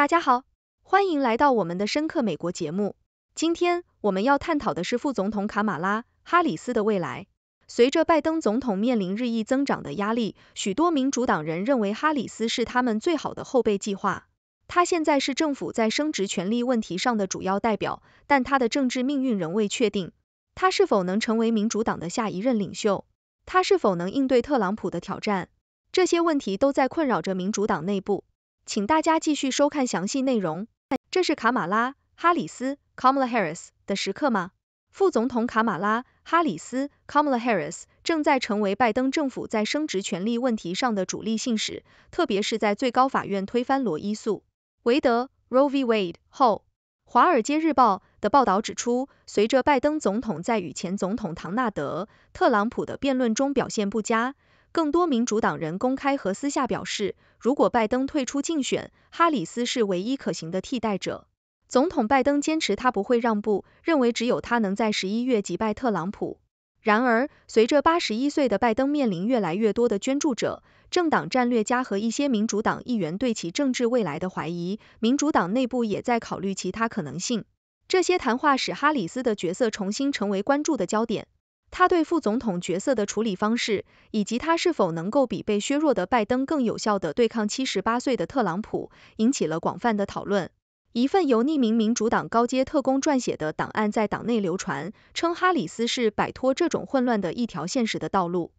大家好，欢迎来到我们的深刻美国节目。今天我们要探讨的是副总统卡马拉·哈里斯的未来。随着拜登总统面临日益增长的压力，许多民主党人认为哈里斯是他们最好的后备计划。他现在是政府在升职权力问题上的主要代表，但他的政治命运仍未确定。他是否能成为民主党的下一任领袖？他是否能应对特朗普的挑战？这些问题都在困扰着民主党内部。请大家继续收看详细内容。这是卡马拉·哈里斯 （Kamala Harris） 的时刻吗？副总统卡马拉·哈里斯 （Kamala Harris） 正在成为拜登政府在升职权力问题上的主力信使，特别是在最高法院推翻罗伊诉韦德 （Roe v. Wade） 后。《华尔街日报》的报道指出，随着拜登总统在与前总统唐纳德·特朗普的辩论中表现不佳，更多民主党人公开和私下表示，如果拜登退出竞选，哈里斯是唯一可行的替代者。总统拜登坚持他不会让步，认为只有他能在十一月击败特朗普。然而，随着八十一岁的拜登面临越来越多的捐助者、政党战略家和一些民主党议员对其政治未来的怀疑，民主党内部也在考虑其他可能性。这些谈话使哈里斯的角色重新成为关注的焦点。他对副总统角色的处理方式，以及他是否能够比被削弱的拜登更有效地对抗七十八岁的特朗普，引起了广泛的讨论。一份由匿名民主党高阶特工撰写的档案在党内流传，称哈里斯是摆脱这种混乱的一条现实的道路。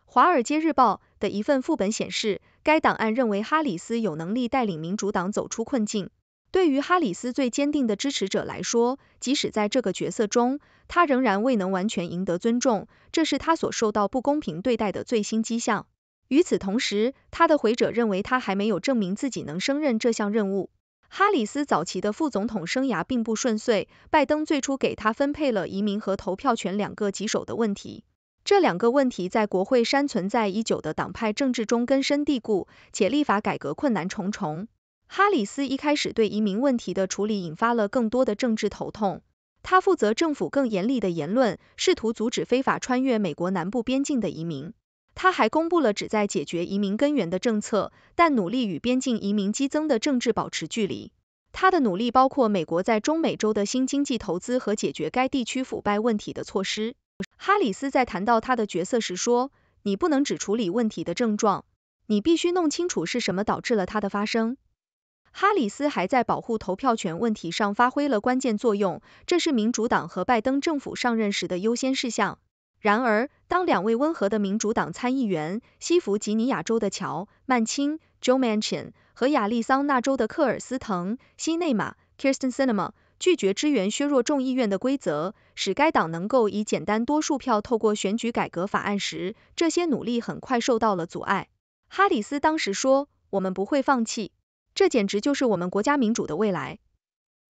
《华尔街日报》的一份副本显示，该档案认为哈里斯有能力带领民主党走出困境。对于哈里斯最坚定的支持者来说，即使在这个角色中，他仍然未能完全赢得尊重，这是他所受到不公平对待的最新迹象。与此同时，他的回者认为他还没有证明自己能胜任这项任务。哈里斯早期的副总统生涯并不顺遂，拜登最初给他分配了移民和投票权两个棘手的问题。这两个问题在国会山存在已久的党派政治中根深蒂固，且立法改革困难重重。哈里斯一开始对移民问题的处理引发了更多的政治头痛。他负责政府更严厉的言论，试图阻止非法穿越美国南部边境的移民。他还公布了旨在解决移民根源的政策，但努力与边境移民激增的政治保持距离。他的努力包括美国在中美洲的新经济投资和解决该地区腐败问题的措施。哈里斯在谈到他的角色时说：“你不能只处理问题的症状，你必须弄清楚是什么导致了它的发生。”哈里斯还在保护投票权问题上发挥了关键作用，这是民主党和拜登政府上任时的优先事项。然而，当两位温和的民主党参议员——西弗吉尼亚州的乔·曼青 j o e Manchin） 和亚利桑那州的克尔斯滕·西内马 （Kirsten Cinema） 拒绝支援削弱众议院的规则，使该党能够以简单多数票透过选举改革法案时，这些努力很快受到了阻碍。哈里斯当时说：“我们不会放弃。”这简直就是我们国家民主的未来。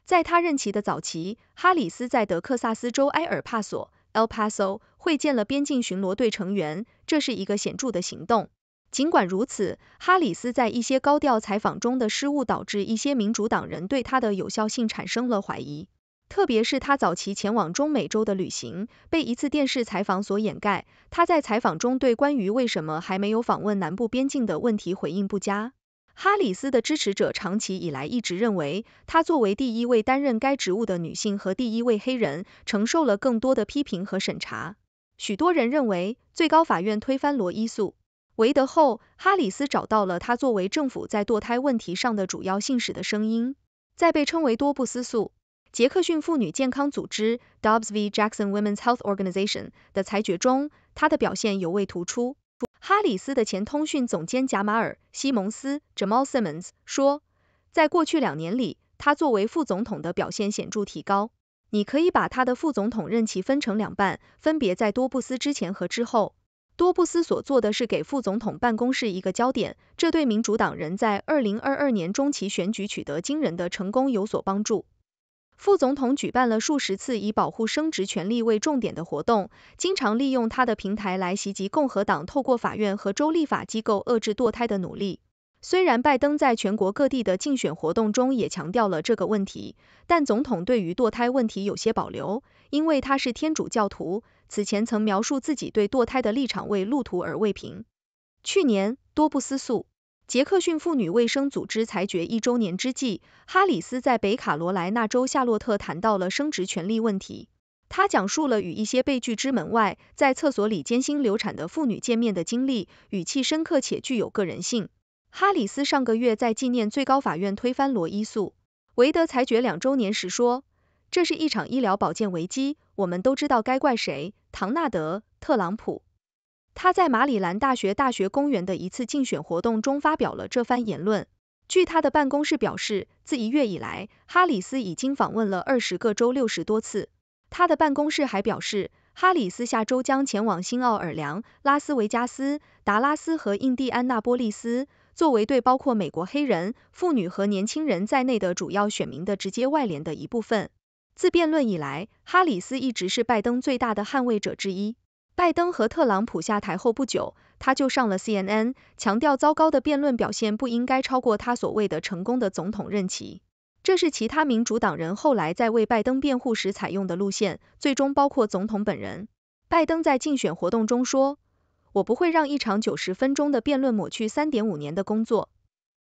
在他任期的早期，哈里斯在德克萨斯州埃尔帕索 （El Paso） 会见了边境巡逻队成员，这是一个显著的行动。尽管如此，哈里斯在一些高调采访中的失误导致一些民主党人对他的有效性产生了怀疑，特别是他早期前往中美洲的旅行被一次电视采访所掩盖。他在采访中对关于为什么还没有访问南部边境的问题回应不佳。哈里斯的支持者长期以来一直认为，她作为第一位担任该职务的女性和第一位黑人，承受了更多的批评和审查。许多人认为，最高法院推翻罗伊诉韦德后，哈里斯找到了她作为政府在堕胎问题上的主要信使的声音。在被称为多布斯诉杰克逊妇女健康组织 （Dobbs v. Jackson Women's Health Organization） 的裁决中，她的表现尤为突出。哈里斯的前通讯总监贾马尔·西蒙斯 （Jamal Simmons） 说，在过去两年里，他作为副总统的表现显著提高。你可以把他的副总统任期分成两半，分别在多布斯之前和之后。多布斯所做的，是给副总统办公室一个焦点，这对民主党人在2022年中期选举取得惊人的成功有所帮助。副总统举办了数十次以保护生殖权利为重点的活动，经常利用他的平台来袭击共和党透过法院和州立法机构遏制堕胎的努力。虽然拜登在全国各地的竞选活动中也强调了这个问题，但总统对于堕胎问题有些保留，因为他是天主教徒，此前曾描述自己对堕胎的立场为路途而未平。去年，多布斯诉杰克逊妇女卫生组织裁决一周年之际，哈里斯在北卡罗来纳州夏洛特谈到了生殖权利问题。他讲述了与一些被拒之门外、在厕所里艰辛流产的妇女见面的经历，语气深刻且具有个人性。哈里斯上个月在纪念最高法院推翻罗伊诉韦德裁决两周年时说：“这是一场医疗保健危机，我们都知道该怪谁——唐纳德·特朗普。”他在马里兰大学大学公园的一次竞选活动中发表了这番言论。据他的办公室表示，自一月以来，哈里斯已经访问了二十个州六十多次。他的办公室还表示，哈里斯下周将前往新奥尔良、拉斯维加斯、达拉斯和印第安纳波利斯，作为对包括美国黑人、妇女和年轻人在内的主要选民的直接外联的一部分。自辩论以来，哈里斯一直是拜登最大的捍卫者之一。拜登和特朗普下台后不久，他就上了 CNN，强调糟糕的辩论表现不应该超过他所谓的成功的总统任期。这是其他民主党人后来在为拜登辩护时采用的路线，最终包括总统本人。拜登在竞选活动中说：“我不会让一场90分钟的辩论抹去3.5年的工作。”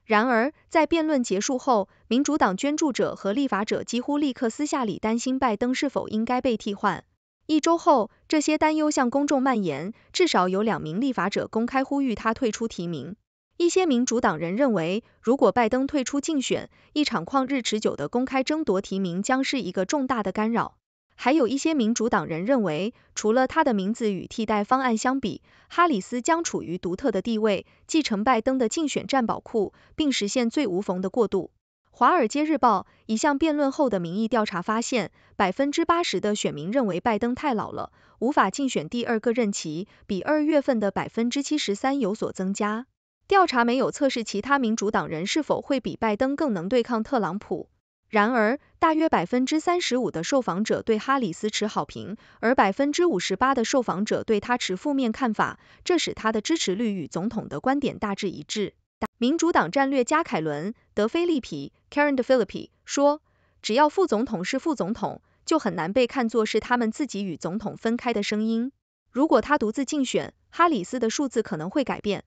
然而，在辩论结束后，民主党捐助者和立法者几乎立刻私下里担心拜登是否应该被替换。一周后，这些担忧向公众蔓延。至少有两名立法者公开呼吁他退出提名。一些民主党人认为，如果拜登退出竞选，一场旷日持久的公开争夺提名将是一个重大的干扰。还有一些民主党人认为，除了他的名字与替代方案相比，哈里斯将处于独特的地位，继承拜登的竞选战宝库，并实现最无缝的过渡。《华尔街日报》一项辩论后的民意调查发现，百分之八十的选民认为拜登太老了，无法竞选第二个任期，比二月份的百分之七十三有所增加。调查没有测试其他民主党人是否会比拜登更能对抗特朗普。然而，大约百分之三十五的受访者对哈里斯持好评，而百分之五十八的受访者对他持负面看法，这使他的支持率与总统的观点大致一致。民主党战略家凯伦·德菲利皮。Karen Filippi 说：“只要副总统是副总统，就很难被看作是他们自己与总统分开的声音。如果他独自竞选，哈里斯的数字可能会改变。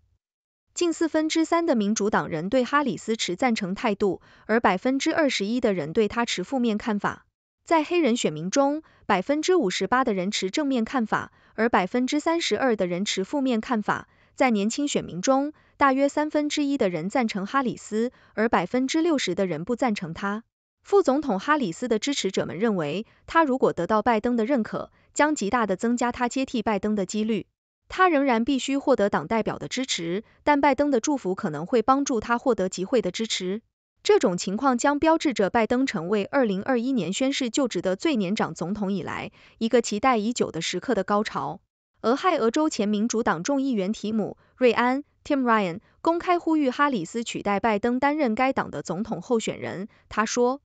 近四分之三的民主党人对哈里斯持赞成态度，而百分之二十一的人对他持负面看法。在黑人选民中，百分之五十八的人持正面看法，而百分之三十二的人持负面看法。在年轻选民中，”大约三分之一的人赞成哈里斯，而百分之六十的人不赞成他。副总统哈里斯的支持者们认为，他如果得到拜登的认可，将极大的增加他接替拜登的几率。他仍然必须获得党代表的支持，但拜登的祝福可能会帮助他获得集会的支持。这种情况将标志着拜登成为二零二一年宣誓就职的最年长总统以来一个期待已久的时刻的高潮。俄亥俄州前民主党众议员提姆·瑞安。Tim Ryan 公开呼吁哈里斯取代拜登担任该党的总统候选人。他说：“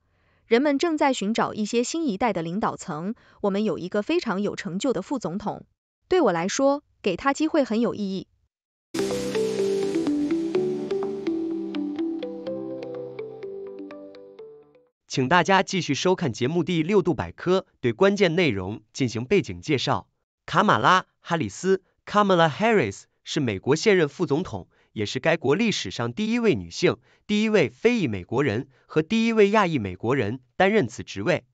人们正在寻找一些新一代的领导层。我们有一个非常有成就的副总统，对我来说，给他机会很有意义。”请大家继续收看节目第六度百科，对关键内容进行背景介绍。卡马拉·哈里斯 （Kamala Harris）。是美国现任副总统，也是该国历史上第一位女性、第一位非裔美国人和第一位亚裔美国人担任此职位。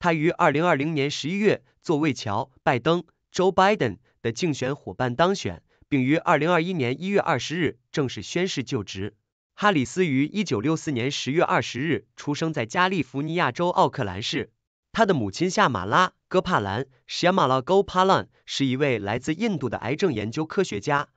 他于二零二零年十一月作为乔·拜登 （Joe Biden） 的竞选伙伴当选，并于二零二一年一月二十日正式宣誓就职。哈里斯于一九六四年十月二十日出生在加利福尼亚州奥克兰市。他的母亲夏马拉·戈帕兰 （Shamala g o p a l a n 是一位来自印度的癌症研究科学家。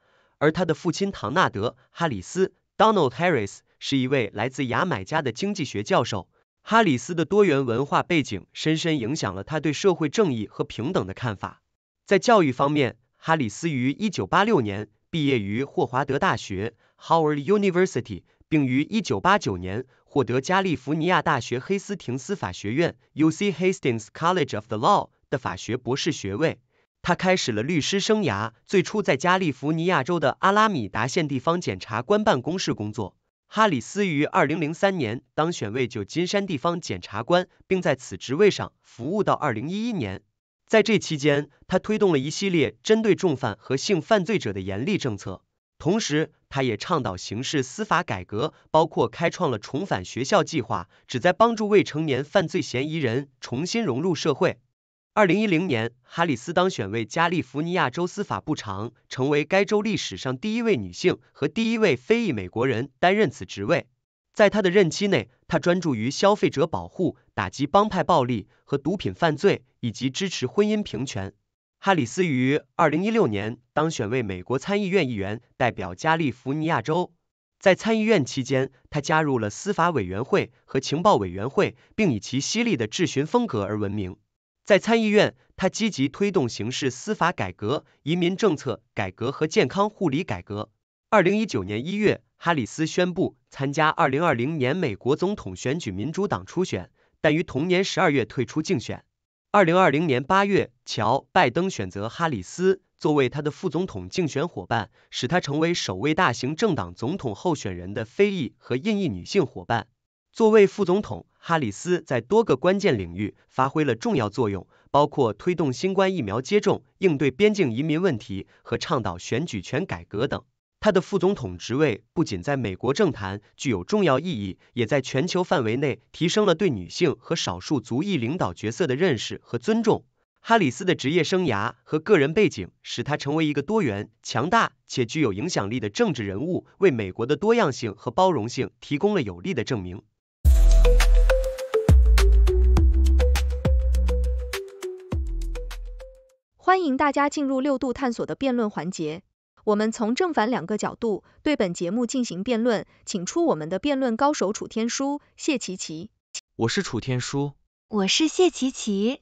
而他的父亲唐纳德·哈里斯 （Donald Harris） 是一位来自牙买加的经济学教授。哈里斯的多元文化背景深深影响了他对社会正义和平等的看法。在教育方面，哈里斯于1986年毕业于霍华德大学 （Howard University），并于1989年获得加利福尼亚大学黑斯廷斯法学院 （U.C. Hastings College of the Law） 的法学博士学位。他开始了律师生涯，最初在加利福尼亚州的阿拉米达县地方检察官办公室工作。哈里斯于二零零三年当选为旧金山地方检察官，并在此职位上服务到二零一一年。在这期间，他推动了一系列针对重犯和性犯罪者的严厉政策，同时他也倡导刑事司法改革，包括开创了重返学校计划，旨在帮助未成年犯罪嫌疑人重新融入社会。二零一零年，哈里斯当选为加利福尼亚州司法部长，成为该州历史上第一位女性和第一位非裔美国人担任此职位。在他的任期内，他专注于消费者保护、打击帮派暴力和毒品犯罪，以及支持婚姻平权。哈里斯于二零一六年当选为美国参议院议员，代表加利福尼亚州。在参议院期间，他加入了司法委员会和情报委员会，并以其犀利的质询风格而闻名。在参议院，他积极推动刑事司法改革、移民政策改革和健康护理改革。二零一九年一月，哈里斯宣布参加二零二零年美国总统选举民主党初选，但于同年十二月退出竞选。二零二零年八月，乔·拜登选择哈里斯作为他的副总统竞选伙伴，使他成为首位大型政党总统候选人的非裔和印裔女性伙伴。作为副总统。哈里斯在多个关键领域发挥了重要作用，包括推动新冠疫苗接种、应对边境移民问题和倡导选举权改革等。他的副总统职位不仅在美国政坛具有重要意义，也在全球范围内提升了对女性和少数族裔领导角色的认识和尊重。哈里斯的职业生涯和个人背景使他成为一个多元、强大且具有影响力的政治人物，为美国的多样性和包容性提供了有力的证明。欢迎大家进入六度探索的辩论环节，我们从正反两个角度对本节目进行辩论，请出我们的辩论高手楚天舒、谢琪琪。我是楚天舒，我是谢琪琪。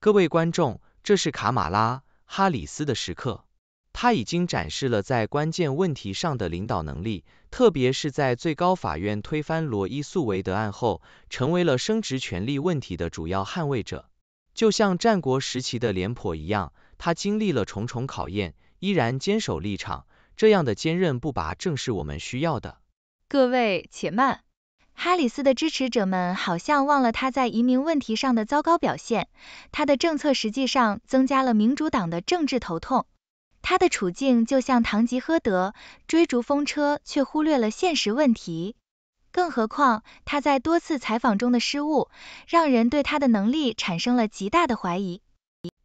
各位观众，这是卡马拉·哈里斯的时刻，他已经展示了在关键问题上的领导能力，特别是在最高法院推翻罗伊素韦德案后，成为了生殖权利问题的主要捍卫者，就像战国时期的廉颇一样。他经历了重重考验，依然坚守立场，这样的坚韧不拔正是我们需要的。各位且慢，哈里斯的支持者们好像忘了他在移民问题上的糟糕表现，他的政策实际上增加了民主党的政治头痛。他的处境就像唐吉诃德追逐风车，却忽略了现实问题。更何况他在多次采访中的失误，让人对他的能力产生了极大的怀疑。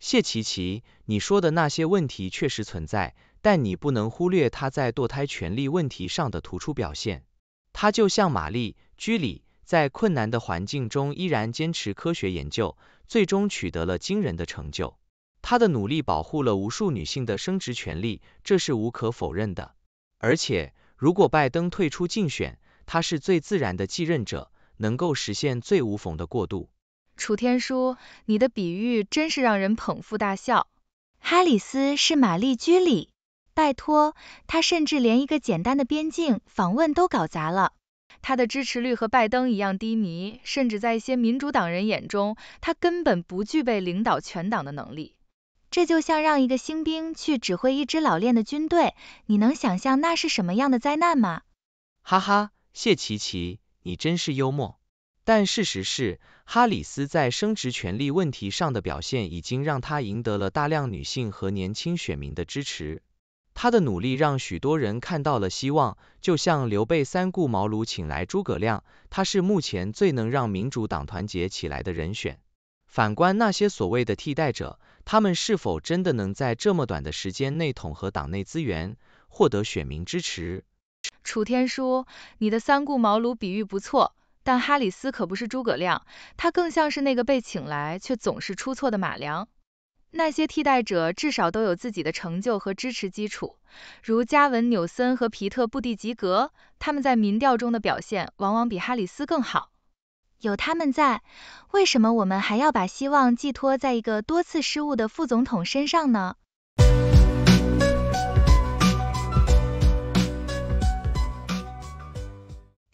谢琪琪，你说的那些问题确实存在，但你不能忽略她在堕胎权利问题上的突出表现。她就像玛丽居里，在困难的环境中依然坚持科学研究，最终取得了惊人的成就。她的努力保护了无数女性的生殖权利，这是无可否认的。而且，如果拜登退出竞选，他是最自然的继任者，能够实现最无缝的过渡。楚天舒，你的比喻真是让人捧腹大笑。哈里斯是玛丽居里，拜托，他甚至连一个简单的边境访问都搞砸了。他的支持率和拜登一样低迷，甚至在一些民主党人眼中，他根本不具备领导全党的能力。这就像让一个新兵去指挥一支老练的军队，你能想象那是什么样的灾难吗？哈哈，谢琪琪，你真是幽默。但事实是，哈里斯在生殖权利问题上的表现已经让她赢得了大量女性和年轻选民的支持。她的努力让许多人看到了希望，就像刘备三顾茅庐请来诸葛亮，他是目前最能让民主党团结起来的人选。反观那些所谓的替代者，他们是否真的能在这么短的时间内统合党内资源，获得选民支持？楚天舒，你的三顾茅庐比喻不错。但哈里斯可不是诸葛亮，他更像是那个被请来却总是出错的马良。那些替代者至少都有自己的成就和支持基础，如加文纽森和皮特布蒂吉格，他们在民调中的表现往往比哈里斯更好。有他们在，为什么我们还要把希望寄托在一个多次失误的副总统身上呢？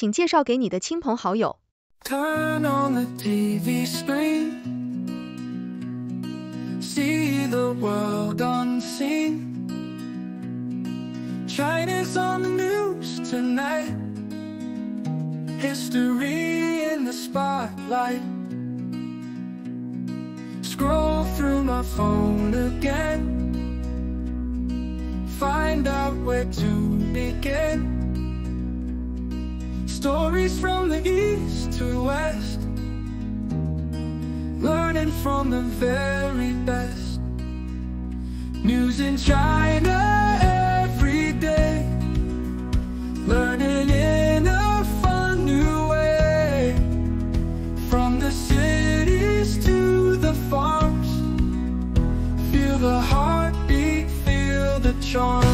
请介绍给你的亲朋好友。Turn on the TV screen, see the world unseen. China's on the news tonight, history in the spotlight. Scroll through my phone again, find out where to begin. Stories from the east to the west Learning from the very best News in China every day Learning in a fun new way From the cities to the farms Feel the heartbeat, feel the charm